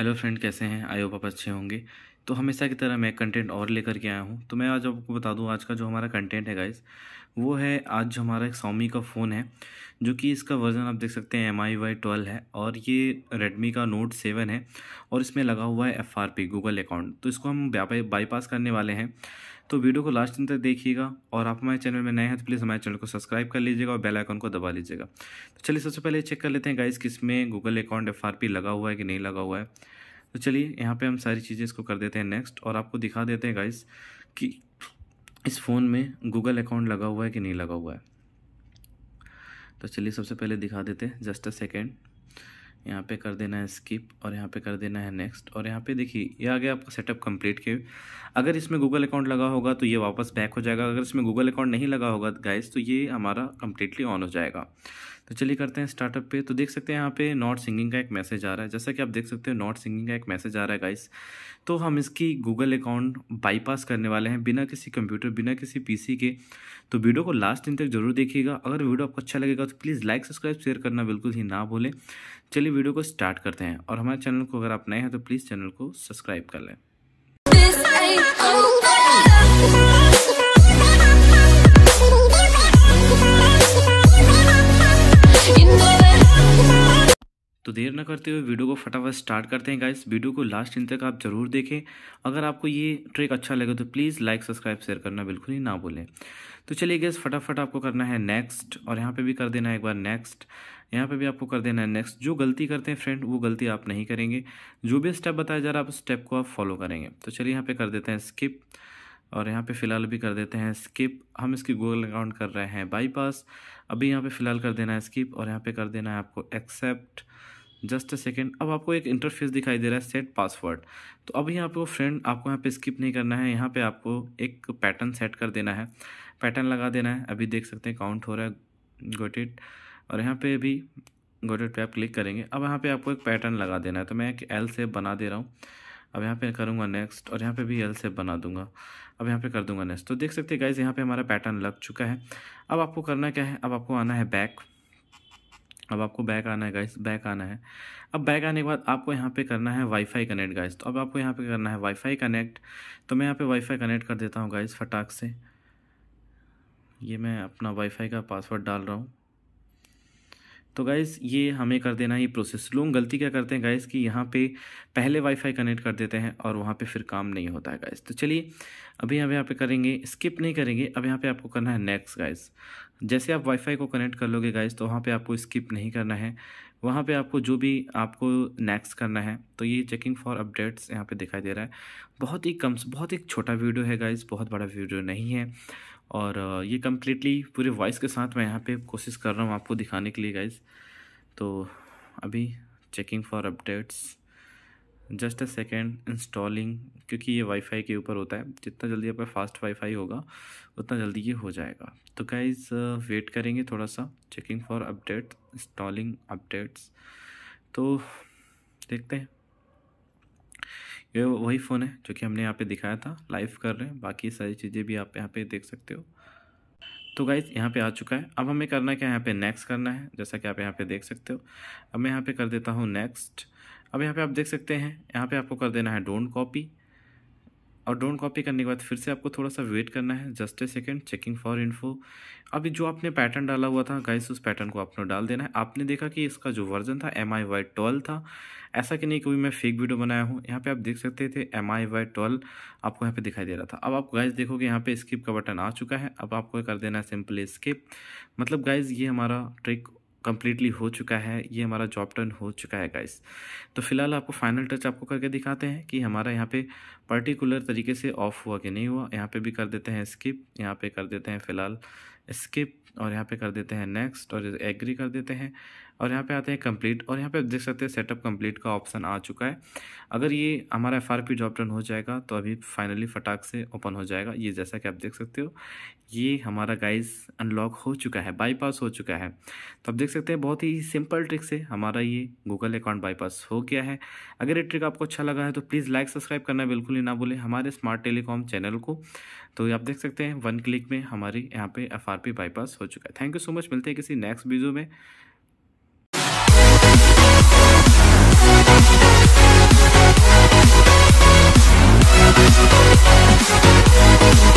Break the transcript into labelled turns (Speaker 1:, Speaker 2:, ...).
Speaker 1: hello friend कैसे हैं I hope आप अच्छे होंगे तो हमेशा की तरह मैं कंटेंट और लेकर के आया हूँ तो मैं आज आपको बता दूँ आज का जो हमारा कंटेंट है गाइस वो है आज जो हमारा एक सौमी का फ़ोन है जो कि इसका वर्ज़न आप देख सकते हैं एम आई वाई ट्वेल्व है और ये रेडमी का नोट सेवन है और इसमें लगा हुआ है F R P Google account तो इसको हम बाईपास करने वाले हैं तो वीडियो को लास्ट दिन तक देखिएगा और आप हमारे चैनल में नए हैं तो प्लीज़ हमारे चैनल को सब्सक्राइब कर लीजिएगा और बेल आइकन को दबा लीजिएगा तो चलिए सबसे पहले चेक कर लेते हैं गाइस किस में गूगल अकाउंट एफ लगा हुआ है कि नहीं लगा हुआ है तो चलिए यहाँ पे हम सारी चीज़ें इसको कर देते हैं नेक्स्ट और आपको दिखा देते हैं गाइस कि इस फ़ोन में गूगल अकाउंट लगा हुआ है कि नहीं लगा हुआ है तो चलिए सबसे पहले दिखा देते हैं जस्ट अ सेकेंड यहाँ पे कर देना है स्किप और यहाँ पे कर देना है नेक्स्ट और यहाँ पे देखिए ये आ गया आपका सेटअप कंप्लीट के अगर इसमें गूगल अकाउंट लगा होगा तो ये वापस बैक हो जाएगा अगर इसमें गूगल अकाउंट नहीं लगा होगा गाइस तो ये हमारा कम्प्लीटली ऑन हो जाएगा तो चलिए करते हैं स्टार्टअप पे तो देख सकते हैं यहाँ पे नॉट सिंगिंग का एक मैसेज आ रहा है जैसा कि आप देख सकते हो नॉट सिंगिंग का एक मैसेज आ रहा है गाइस तो हम इसकी गूगल अकाउंट बाईपास करने वाले हैं बिना किसी कंप्यूटर बिना किसी पीसी के तो वीडियो को लास्ट दिन तक जरूर देखिएगा अगर वीडियो आपको अच्छा लगेगा तो प्लीज़ लाइक सब्सक्राइब शेयर करना बिल्कुल ही ना भूलें चलिए वीडियो को स्टार्ट करते हैं और हमारे चैनल को अगर आप नए हैं तो प्लीज़ चैनल को सब्सक्राइब कर लें तो देर ना करते हुए वीडियो को फटाफट स्टार्ट करते हैं गाइस वीडियो को लास्ट इन तक आप ज़रूर देखें अगर आपको ये ट्रिक अच्छा लगे तो प्लीज़ लाइक सब्सक्राइब शेयर करना बिल्कुल ही ना भूलें तो चलिए गैस फटाफट आपको करना है नेक्स्ट और यहाँ पे भी कर देना है एक बार नेक्स्ट यहाँ पे भी आपको कर देना है नेक्स्ट जो गलती करते हैं फ्रेंड वो गलती आप नहीं करेंगे जो भी स्टेप बताया जा रहा है आप उस स्टेप को आप फॉलो करेंगे तो चलिए यहाँ पर कर देते हैं स्किप और यहाँ पे फ़िलहाल भी कर देते हैं स्किप हम इसकी गूगल अकाउंट कर रहे हैं बाईपास अभी यहाँ पे फ़िलहाल कर देना है स्किप और यहाँ पे कर देना है आपको एक्सेप्ट जस्ट अ सेकेंड अब आपको एक इंटरफेस दिखाई दे रहा है सेट पासवर्ड तो अभी यहाँ पे फ्रेंड आपको यहाँ पे स्किप नहीं करना है यहाँ पे आपको एक पैटर्न सेट कर देना है पैटर्न लगा देना है अभी देख सकते हैं काउंट हो रहा है गोटेड और यहाँ पे भी गोटेड इट पे आप क्लिक करेंगे अब यहाँ पे आपको एक पैटर्न लगा देना है तो मैं एक एल से बना दे रहा हूँ अब यहाँ पे करूँगा नेक्स्ट और यहाँ पे भी एल से बना दूंगा अब यहाँ पे कर दूंगा नेक्स्ट तो देख सकते हैं गाइज यहाँ पे हमारा पैटर्न लग चुका है अब आपको करना क्या है अब आपको आना है बैक अब आपको बैक आना है गाइज़ बैक आना है अब बैक आने के बाद आपको यहाँ पे करना है वाईफाई कनेक्ट गाइज तो अब आपको यहाँ पे करना है वाईफाई कनेक्ट तो मैं यहाँ पे वाईफाई कनेक्ट कर देता हूँ गाइज़ फटाक से ये मैं अपना वाईफाई का पासवर्ड डाल रहा हूँ तो गाइस ये हमें कर देना ही प्रोसेस लोग गलती क्या करते हैं गाइस कि यहाँ पे पहले वाईफाई कनेक्ट कर देते हैं और वहाँ पे फिर काम नहीं होता है गाइस तो चलिए अभी हम यहाँ पे करेंगे स्किप नहीं करेंगे अब यहाँ पे आपको करना है नेक्स्ट गाइस जैसे आप वाईफाई को कनेक्ट कर लोगे गाइस तो वहाँ पर आपको स्किप नहीं करना है वहाँ पर आपको जो भी आपको नेक्स्ट करना है तो ये चेकिंग फॉर अपडेट्स यहाँ पर दिखाई दे रहा है बहुत ही कम बहुत ही छोटा वीडियो है गाइज बहुत बड़ा वीडियो नहीं है और ये कम्प्लीटली पूरे वॉइस के साथ मैं यहाँ पे कोशिश कर रहा हूँ आपको दिखाने के लिए गाइज तो अभी checking for updates just a second installing क्योंकि ये वाईफाई के ऊपर होता है जितना जल्दी आपका फास्ट वाईफाई होगा उतना जल्दी ये हो जाएगा तो गाइज वेट करेंगे थोड़ा सा checking for update installing updates तो देखते हैं ये वही फ़ोन है जो कि हमने यहाँ पे दिखाया था लाइव कर रहे हैं बाकी सारी चीज़ें भी आप यहाँ पे देख सकते हो तो गाइज यहाँ पे आ चुका है अब हमें करना क्या है यहाँ पे नेक्स्ट करना है जैसा कि आप यहाँ पे देख सकते हो अब मैं यहाँ पे कर देता हूँ नेक्स्ट अब यहाँ पे आप देख सकते हैं यहाँ पे आपको कर देना है डोंट कॉपी और डोंट कॉपी करने के बाद फिर से आपको थोड़ा सा वेट करना है just a second checking for info अभी जो आपने पैटर्न डाला हुआ था गाइस उस पैटर्न को आपने डाल देना है आपने देखा कि इसका जो वर्जन था एम आई वाई ट्वेल्व था ऐसा कि नहीं कोई मैं फेक वीडियो बनाया हूँ यहाँ पे आप देख सकते थे एम आई वाई ट्वेल्व आपको यहाँ पे दिखाई दे रहा था अब आप गाइस देखोगे यहाँ पे स्किप का बटन आ चुका है अब आपको कर देना है सिंपली स्किप मतलब गाइज ये हमारा ट्रिक कम्प्लीटली हो चुका है ये हमारा जॉब टर्न हो चुका है गाइस तो फिलहाल आपको फाइनल टच आपको करके दिखाते हैं कि हमारा यहाँ पे पर्टिकुलर तरीके से ऑफ हुआ कि नहीं हुआ यहाँ पे भी कर देते हैं स्किप यहाँ पे कर देते हैं फिलहाल स्किप और यहाँ पे कर देते हैं नेक्स्ट और एग्री कर देते हैं और यहाँ पे आते हैं कंप्लीट और यहाँ पे आप देख सकते हैं सेटअप कंप्लीट का ऑप्शन आ चुका है अगर ये हमारा एफ आर पी जॉब टर्न हो जाएगा तो अभी फाइनली फटाक से ओपन हो जाएगा ये जैसा कि आप देख सकते हो ये हमारा गाइस अनलॉक हो चुका है बाईपास हो चुका है तो आप देख सकते हैं बहुत ही सिंपल ट्रिक से हमारा ये गूगल अकाउंट बाईपास हो गया है अगर ये ट्रिक आपको अच्छा लगा है तो प्लीज़ लाइक सब्सक्राइब करना बिल्कुल ही ना भूलें हमारे स्मार्ट टेलीकॉम चैनल को तो आप देख सकते हैं वन क्लिक में हमारी यहाँ पर एफ बाईपास हो चुका है थैंक यू सो मच मिलते हैं किसी नेक्स्ट वीडियो में Thank